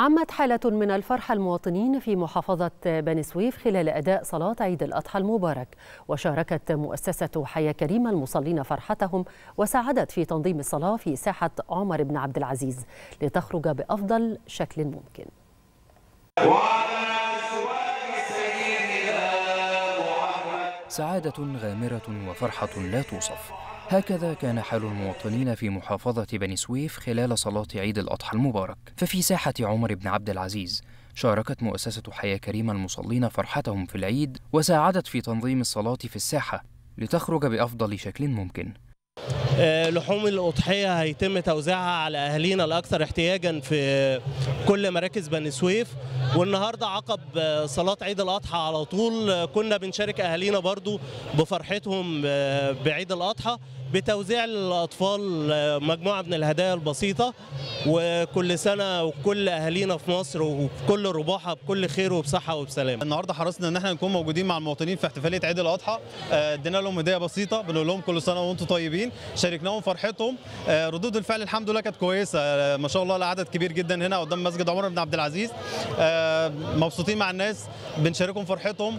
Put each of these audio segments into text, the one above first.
عمت حالة من الفرحة المواطنين في محافظة بني سويف خلال أداء صلاة عيد الأضحى المبارك وشاركت مؤسسة حياة كريمة المصلين فرحتهم وساعدت في تنظيم الصلاة في ساحة عمر بن عبد العزيز لتخرج بأفضل شكل ممكن سعادة غامرة وفرحة لا توصف هكذا كان حال المواطنين في محافظة بني سويف خلال صلاة عيد الأضحى المبارك ففي ساحة عمر بن عبد العزيز شاركت مؤسسة حياة كريمة المصلين فرحتهم في العيد وساعدت في تنظيم الصلاة في الساحة لتخرج بأفضل شكل ممكن آه، لحوم الأضحية هيتم توزيعها على أهالينا الأكثر احتياجا في كل مراكز بني سويف والنهاردة عقب آه، صلاة عيد الأضحى على طول آه، كنا بنشارك أهالينا برضو بفرحتهم بعيد الأضحى بتوزيع للاطفال مجموعه من الهدايا البسيطه وكل سنه وكل اهالينا في مصر وكل رباحه بكل خير وبصحه وبسلامه. النهارده حرصنا ان احنا نكون موجودين مع المواطنين في احتفاليه عيد الاضحى آه، ادينا لهم هديه بسيطه بنقول لهم كل سنه وانتم طيبين شاركناهم فرحتهم آه، ردود الفعل الحمد لله كانت كويسه آه، ما شاء الله العدد كبير جدا هنا قدام مسجد عمر بن عبد العزيز مبسوطين مع الناس بنشاركهم فرحتهم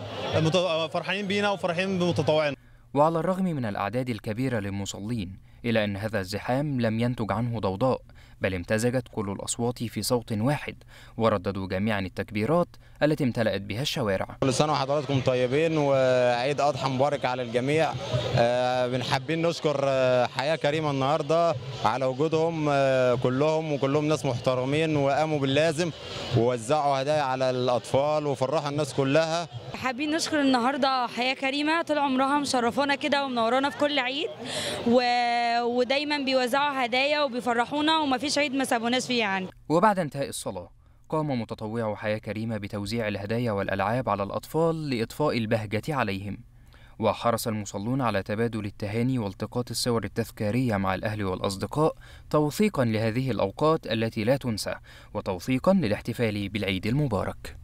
فرحانين بينا وفرحانين بمتطوعين. وعلى الرغم من الأعداد الكبيرة للمصلين إلا أن هذا الزحام لم ينتج عنه ضوضاء بل امتزجت كل الأصوات في صوت واحد ورددوا جميعا التكبيرات التي امتلأت بها الشوارع كل سنة وحضراتكم طيبين وعيد أضحى مبارك على الجميع بنحبين آه، نشكر آه، حياة كريمة النهاردة على وجودهم آه، كلهم وكلهم ناس محترمين وقاموا باللازم ووزعوا هدايا على الأطفال وفرحوا الناس كلها حابين نشكر النهاردة حياة كريمة طول عمرها مشرفانا كده ومنورانا في كل عيد و ودايما بيوزعوا هدايا وبيفرحونا ومفيش عيد ما سابوناش فيه يعني وبعد انتهاء الصلاه قام متطوعو حياه كريمه بتوزيع الهدايا والالعاب على الاطفال لاطفاء البهجه عليهم وحرص المصلون على تبادل التهاني والتقاط الصور التذكارية مع الأهل والأصدقاء توثيقا لهذه الأوقات التي لا تنسى وتوثيقا للاحتفال بالعيد المبارك